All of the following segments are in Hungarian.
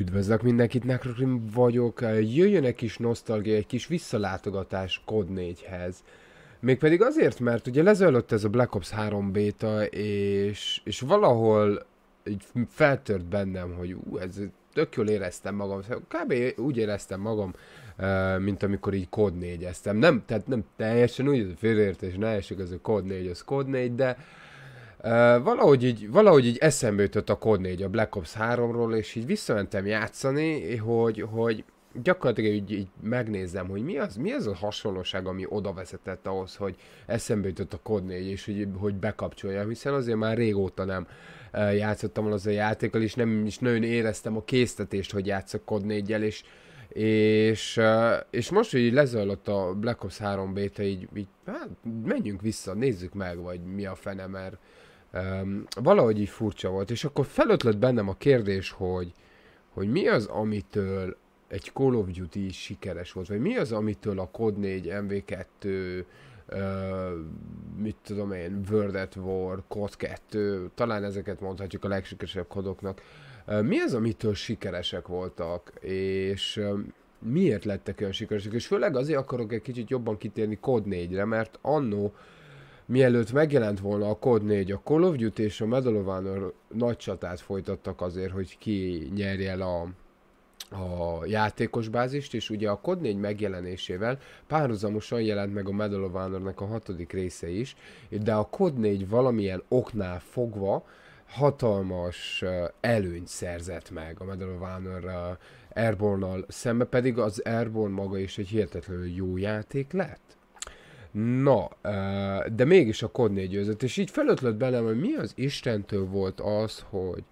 Üdvözlök mindenkit, Nekrokrim vagyok. Jöjjön egy kis nosztalgia, egy kis visszalátogatás Kod 4-hez. Mégpedig azért, mert ugye lezajlott ez a Black Ops 3 beta, és, és valahol így feltört bennem, hogy ú, ez tök jól éreztem magam. Szóval kb. úgy éreztem magam, mint amikor így Kod 4 -eztem. Nem, tehát nem teljesen úgy, hogy félreértés, ne esik, ez a Kod 4, az Kod 4, de valahogy, így, valahogy így eszembe jutott a COD 4 a Black Ops 3-ról, és így visszamentem játszani, hogy, hogy gyakorlatilag így, így megnézem, hogy mi az, mi az a hasonlóság, ami oda vezetett ahhoz, hogy eszembe jutott a COD 4, és hogy, hogy bekapcsoljam, hiszen azért már régóta nem játszottam az a játékkal, és nem is nagyon éreztem a késztetést, hogy játszok COD 4 és, és, és most, hogy így lezajlott a Black Ops 3 beta, így, így hát menjünk vissza, nézzük meg, vagy mi a fene, mert Um, valahogy így furcsa volt, és akkor felötlött bennem a kérdés, hogy, hogy mi az, amitől egy Call of Duty sikeres volt, vagy mi az, amitől a COD 4, MV2, uh, mit tudom én, World at War, COD 2, talán ezeket mondhatjuk a legsikeresebb kodoknak. Uh, mi az, amitől sikeresek voltak, és uh, miért lettek olyan sikeresek, és főleg azért akarok egy kicsit jobban kitérni COD 4-re, mert annó uh, Mielőtt megjelent volna a COD 4, a Call of Duty és a Medal of Honor nagy csatát folytattak azért, hogy ki nyerje el a, a játékos bázist, és ugye a COD 4 megjelenésével párhuzamosan jelent meg a Medal of honor nek a hatodik része is, de a COD 4 valamilyen oknál fogva hatalmas előnyt szerzett meg a Medal of Honor Airborne-nal szembe, pedig az Airborne maga is egy hihetetlenül jó játék lett. Na, de mégis a Kodné győzött, és így felötlött bennem, hogy mi az Istentől volt az, hogy,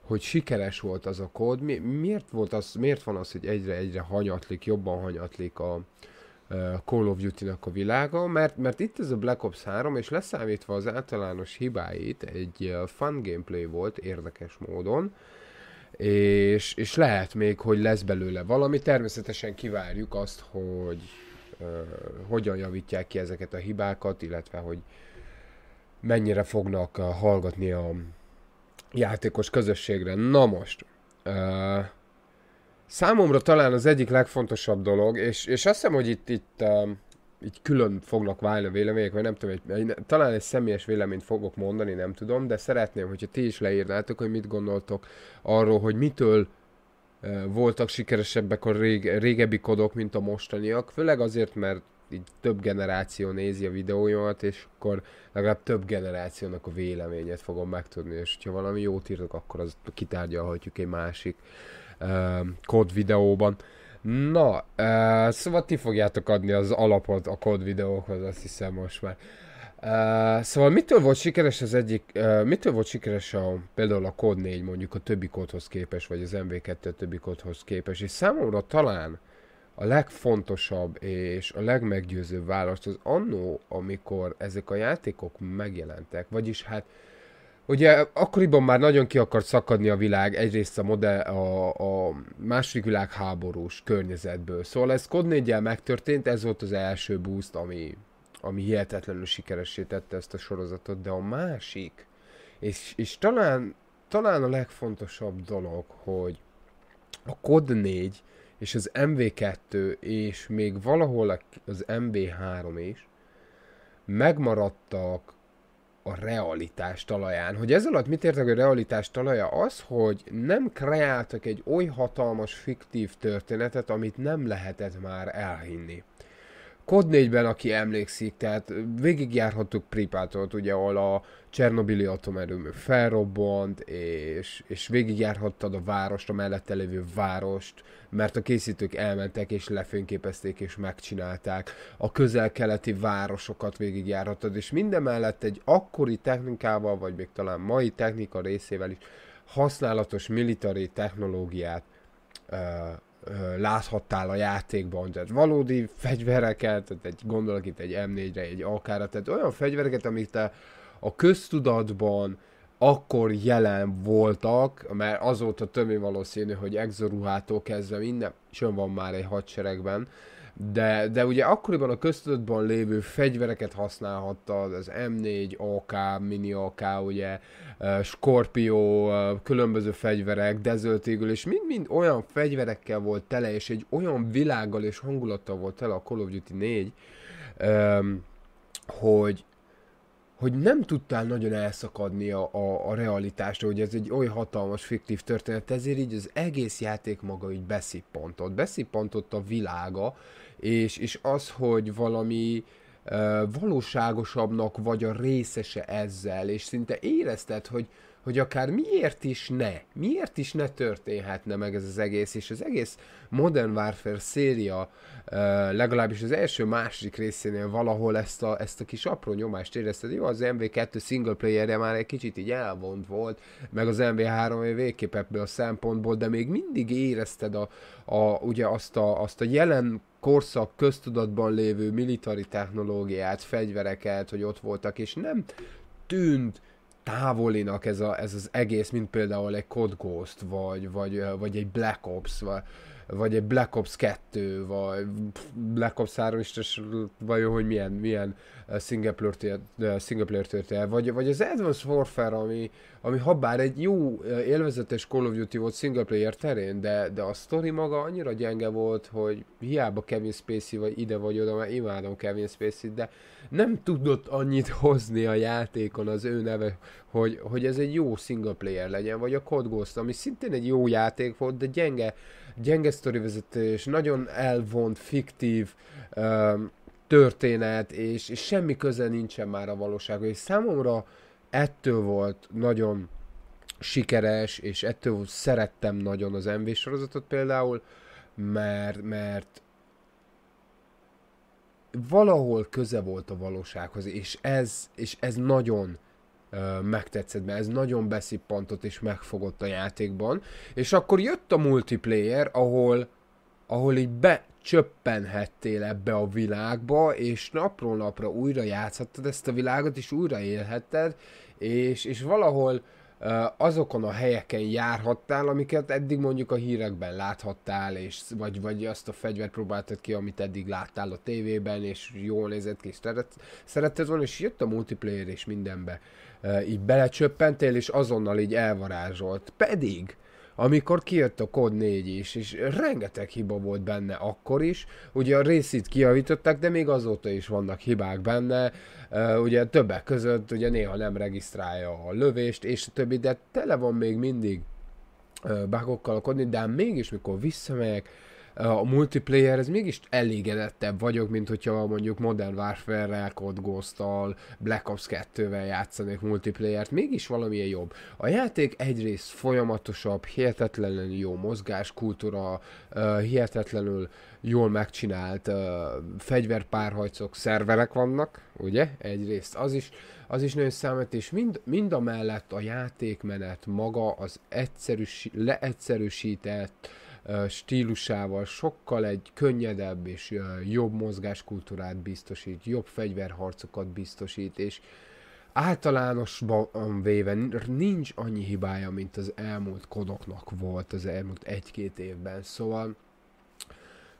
hogy sikeres volt az a kód, mi, miért, volt az, miért van az, hogy egyre-egyre hanyatlik, jobban hanyatlik a Call of Duty-nak a világa, mert, mert itt ez a Black Ops 3, és leszámítva az általános hibáit, egy fun gameplay volt érdekes módon, és, és lehet még, hogy lesz belőle valami, természetesen kivárjuk azt, hogy, hogyan javítják ki ezeket a hibákat, illetve hogy mennyire fognak hallgatni a játékos közösségre. Na most, számomra talán az egyik legfontosabb dolog, és, és azt hiszem, hogy itt, itt itt külön fognak válni a vélemények, vagy nem tudom, egy, egy, talán egy személyes véleményt fogok mondani, nem tudom, de szeretném, hogyha ti is leírnátok, hogy mit gondoltok arról, hogy mitől voltak sikeresebbek a rége, régebbi kodok, mint a mostaniak, főleg azért, mert így több generáció nézi a videóimat, és akkor legalább több generációnak a véleményét fogom megtudni, és ha valami jót írnak, akkor az kitárgyalhatjuk egy másik uh, kod videóban. Na, uh, szóval ti fogjátok adni az alapot a kod videókhoz, azt hiszem most már. Uh, szóval mitől volt sikeres az egyik, uh, mitől volt sikeres a, például a Code 4 mondjuk a többi kódhoz képes, vagy az MV2 a többi kódhoz képes, és számomra talán a legfontosabb és a legmeggyőzőbb választ az annó, amikor ezek a játékok megjelentek, vagyis hát Ugye akkoriban már nagyon ki akart szakadni a világ, egyrészt a, modell, a, a második világháborús környezetből. Szóval ez Kod 4 megtörtént, ez volt az első boost, ami ami hihetetlenül sikeressé tette ezt a sorozatot, de a másik, és, és talán, talán a legfontosabb dolog, hogy a COD 4 és az MV2 és még valahol az MV3 is megmaradtak a realitás talaján. Hogy ez alatt mit értek a realitás talaja? Az, hogy nem kreáltak egy oly hatalmas fiktív történetet, amit nem lehetett már elhinni. Kod 4-ben, aki emlékszik, tehát végigjárhattuk Pripátot, ugye, ahol a Csernobili atomerőmű felrobbant, és, és végigjárhattad a várost, a mellette lévő várost, mert a készítők elmentek és lefényképezték és megcsinálták. A közel-keleti városokat végigjárhattad, és minden mellett egy akkori technikával, vagy még talán mai technika részével is használatos militári technológiát uh, láthattál a játékban, tehát valódi fegyvereket, tehát egy, gondolok itt egy M4-re, egy AK-ra, tehát olyan fegyvereket, amik te a köztudatban akkor jelen voltak, mert azóta tömé valószínű, hogy exoruhától kezdve minden, és ön van már egy hadseregben, de, de ugye akkoriban a köztudatban lévő fegyvereket használhatta, az M4, AK, Mini AK, ugye, Scorpio, különböző fegyverek, Desert Eagle, és mind-mind olyan fegyverekkel volt tele, és egy olyan világgal és hangulattal volt tele a Call of Duty 4, hogy, hogy nem tudtál nagyon elszakadni a, a, a realitástól, hogy ez egy oly hatalmas fiktív történet, ezért így az egész játék maga így beszippantott. Beszippantott a világa, és, és az, hogy valami valóságosabbnak vagy a részese ezzel, és szinte érezted, hogy hogy akár miért is ne, miért is ne történhetne meg ez az egész, és az egész Modern Warfare széria legalábbis az első-második részénél valahol ezt a, ezt a kis apró nyomást érezted. Jó, az MV2 single playerje már egy kicsit így elvont volt, meg az MV3 végképp ebből a szempontból, de még mindig érezted a, a, ugye azt a, azt a jelen korszak köztudatban lévő militari technológiát, fegyvereket, hogy ott voltak, és nem tűnt távolinak ez, a, ez az egész, mint például egy Code Ghost, vagy, vagy, vagy egy Black Ops, vagy, vagy egy Black Ops 2, vagy Black Ops 3 és vagy hogy milyen, milyen single player, single player történet, vagy, vagy az Advanced Warfare, ami, ami habár egy jó, élvezetes Call of Duty volt single player terén, de, de a sztori maga annyira gyenge volt, hogy hiába Kevin Spacey vagy ide vagy oda, mert imádom Kevin Spacey-t, de nem tudott annyit hozni a játékon az ő neve, hogy, hogy ez egy jó single player legyen, vagy a Code Ghost, ami szintén egy jó játék volt, de gyenge, gyenge sztorivezetés, nagyon elvont, fiktív, um, történet, és, és semmi köze nincsen már a valóság. És számomra ettől volt nagyon sikeres, és ettől szerettem nagyon az MV sorozatot például, mert, mert valahol köze volt a valósághoz, és ez, és ez nagyon uh, megtetszett, mert ez nagyon beszippantott és megfogott a játékban, és akkor jött a multiplayer, ahol, ahol így be, csöppenhettél ebbe a világba, és napról napra újra játszhattad ezt a világot, és újra élhetted, és, és valahol azokon a helyeken járhattál, amiket eddig mondjuk a hírekben láthattál, és, vagy, vagy azt a fegyvert próbáltad ki, amit eddig láttál a tévében, és jól nézett ki, és szeretted volna, és jött a multiplayer és mindenbe. Uh, így belecsöppentél, és azonnal így elvarázsolt. Pedig amikor kijött a kod 4 is, és rengeteg hiba volt benne akkor is, ugye a részét kiavították, de még azóta is vannak hibák benne, ugye többek között ugye néha nem regisztrálja a lövést, és a többi, de tele van még mindig bugokkal a kodni, de mégis mikor visszamegyek, a multiplayer, ez mégis elégedettebb vagyok, mint hogyha mondjuk Modern Warfare-rel, Ghost-tal, Black Ops 2-vel játszanék multiplayer-t, mégis valamilyen jobb. A játék egyrészt folyamatosabb, hihetetlenül jó mozgáskultúra, hihetetlenül jól megcsinált fegyverpárhajcok, szerverek vannak, ugye? Egyrészt az is, az is nagyon számít, és mind, mind a mellett a játékmenet maga az egyszerűs, leegyszerűsített, stílusával sokkal egy könnyedebb és jobb mozgáskultúrát biztosít, jobb fegyverharcokat biztosít, és általánosban véve nincs annyi hibája, mint az elmúlt kodoknak volt az elmúlt egy-két évben, szóval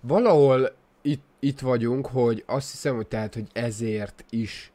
valahol itt, itt vagyunk, hogy azt hiszem, hogy tehát, hogy ezért is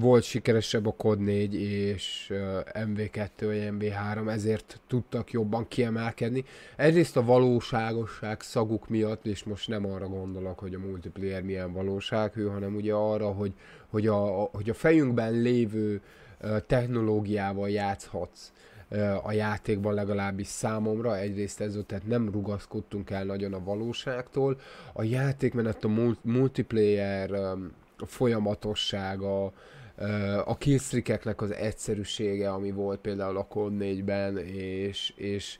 volt sikeresebb a COD 4 és MV2 vagy MV3, ezért tudtak jobban kiemelkedni. Egyrészt a valóságosság szaguk miatt, és most nem arra gondolok, hogy a multiplayer milyen valósághű, hanem ugye arra, hogy, hogy, a, hogy a fejünkben lévő technológiával játszhatsz a játékban legalábbis számomra. Egyrészt ez volt, tehát nem rugaszkodtunk el nagyon a valóságtól. A játékmenet, a multiplayer folyamatossága, a készrikeknek az egyszerűsége, ami volt például a Con 4-ben, és, és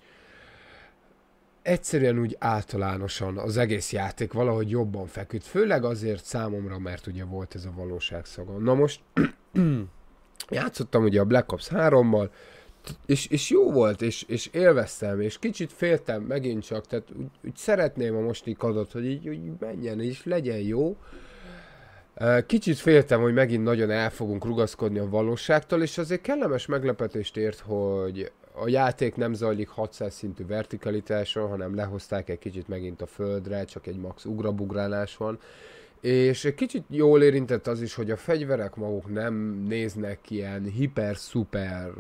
egyszerűen úgy általánosan az egész játék valahogy jobban feküdt, főleg azért számomra, mert ugye volt ez a valóságszaga. Na most játszottam ugye a Black Ops 3-mal, és, és jó volt, és, és élveztem, és kicsit féltem megint csak, tehát úgy, úgy szeretném a mostani kadot, hogy így, így menjen, és legyen jó, Kicsit féltem, hogy megint nagyon el fogunk rugaszkodni a valóságtól, és azért kellemes meglepetést ért, hogy a játék nem zajlik 600 szintű vertikalitáson, hanem lehozták egy kicsit megint a földre, csak egy max ugrabugrálás van. És egy kicsit jól érintett az is, hogy a fegyverek maguk nem néznek ilyen hiper-szuper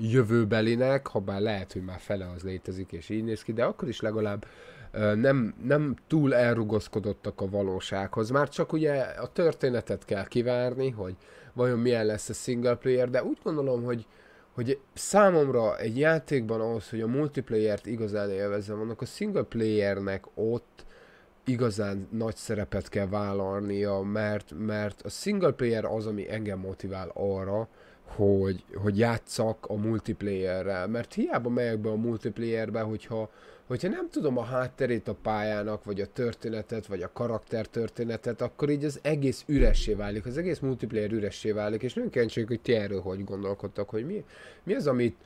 jövőbelinek, ha bár lehet, hogy már fele az létezik, és így néz ki, de akkor is legalább nem, nem túl elrugaszkodottak a valósághoz. Már csak ugye a történetet kell kivárni, hogy vajon milyen lesz a single player, de úgy gondolom, hogy, hogy számomra egy játékban ahhoz, hogy a multiplayer-t igazán élvezem, annak a single playernek ott igazán nagy szerepet kell vállalnia, mert, mert a single player az, ami engem motivál arra, hogy, hogy játszak a multiplayerrel, mert hiába megyek be a multiplayerbe, hogyha hogyha nem tudom a hátterét a pályának, vagy a történetet, vagy a karakter történetet, akkor így az egész üressé válik, az egész multiplayer üressé válik, és nem kíváncsi hogy ti erről hogy gondolkodtak, hogy mi, mi az, amit,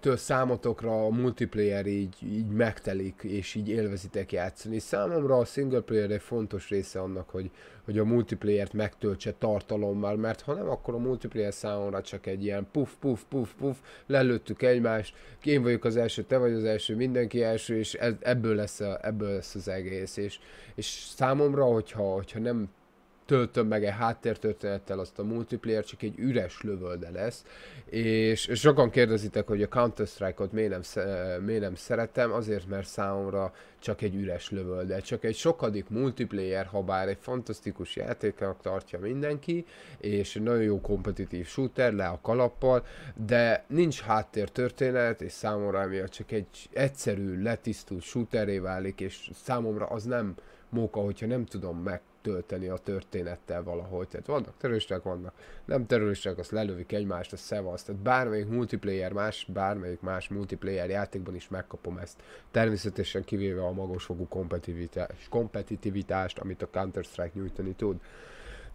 től számotokra a multiplayer így, így megtelik, és így élvezitek játszani. Számomra a single player egy fontos része annak, hogy, hogy a multiplayer-t megtöltse tartalommal, mert ha nem, akkor a multiplayer számomra csak egy ilyen puf, puf, puf, puf, lelőttük egymást, én vagyok az első, te vagy az első, mindenki első, és ez, ebből, lesz a, ebből lesz az egész, és, és számomra, hogyha, hogyha nem töltöm meg egy háttértörténettel, azt a multiplayer csak egy üres lövölde lesz, és sokan kérdezitek, hogy a Counter-Strike-ot miért nem, miért nem szeretem, azért, mert számomra csak egy üres lövölde, csak egy sokadik multiplayer, ha bár egy fantasztikus játéknak tartja mindenki, és nagyon jó kompetitív shooter, le a kalappal, de nincs háttértörténet, és számomra emiatt csak egy egyszerű, letisztult shooteré válik, és számomra az nem móka, hogyha nem tudom meg tölteni a történettel valahogy. Tehát vannak terroristák, vannak nem terroristák, azt lelövik egymást, azt szevaszt. Tehát bármelyik multiplayer más, bármelyik más multiplayer játékban is megkapom ezt. Természetesen kivéve a magasfogú kompetitivitást, amit a Counter-Strike nyújtani tud.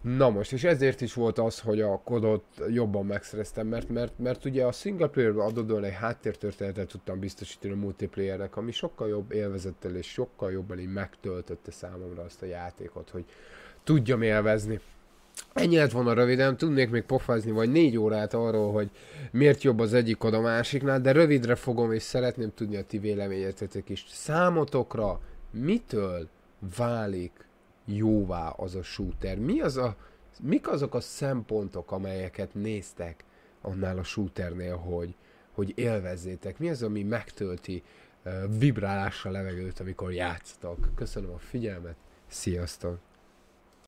Na most, és ezért is volt az, hogy a kodot jobban megszereztem, mert, mert, mert ugye a single player adódóan egy háttértörténetet tudtam biztosítani a multiplayernek, ami sokkal jobb élvezettel és sokkal jobban így megtöltötte számomra azt a játékot, hogy tudjam élvezni. Ennyi lett volna röviden, tudnék még pofázni vagy négy órát arról, hogy miért jobb az egyik oda a másiknál, de rövidre fogom és szeretném tudni a ti véleményetetek is. Számotokra mitől válik jóvá az a shooter? Mi az a, mik azok a szempontok, amelyeket néztek annál a shooternél, hogy, hogy élvezzétek? Mi az, ami megtölti vibrálással levegőt, amikor játsztok? Köszönöm a figyelmet, sziasztok!